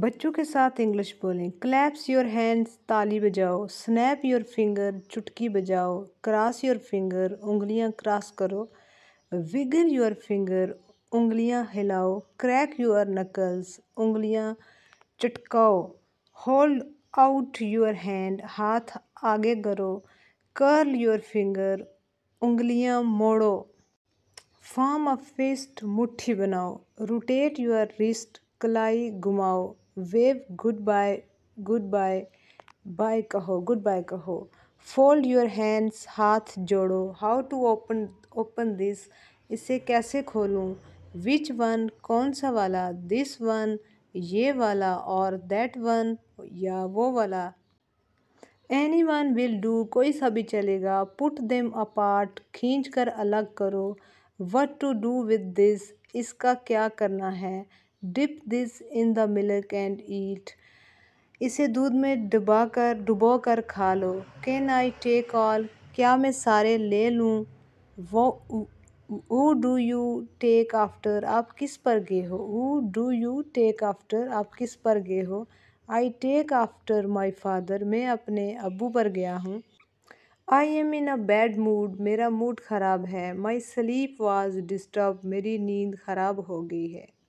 बच्चों के साथ इंग्लिश बोलें क्लैप्स योर हैंड्स ताली बजाओ स्नैप योर फिंगर चुटकी बजाओ क्रॉस योर फिंगर उंगलियां क्रॉस करो विगर योर फिंगर उंगलियां हिलाओ क्रैक योर नकल्स उंगलियां चटकाओ होल्ड आउट योर हैंड हाथ आगे करो कर्ल योर फिंगर उंगलियां मोड़ो फॉर्म अ फिस्ट मुट्ठी बनाओ रोटेट योर रिस्ट कलाई घुमाओ wave good bye good bye bye कहो गुड बाय कहो फोल्ड योर हैंड्स हाथ जोड़ो how to open open this इसे कैसे खोलूँ विच वन कौन सा वाला दिस वन ये वाला और दैट वन या वो वाला एनी वन विल डू कोई सा भी चलेगा पुट देम अपार्ट खींच कर अलग करो what to do with this इसका क्या करना है dip this in the milk and eat इसे दूध में डुबा कर डुबो कर खा लो कैन आई टेक ऑल क्या मैं सारे ले लूँ वो वो डू यू टेक आफ्टर आप किस पर गए हो वो डू यू टेक आफ्टर आप किस पर गए हो I take after my father मैं अपने अबू पर गया हूँ I am in a bad mood मेरा मूड ख़राब है माई स्लीप वॉज डिस्टर्ब मेरी नींद ख़राब हो गई है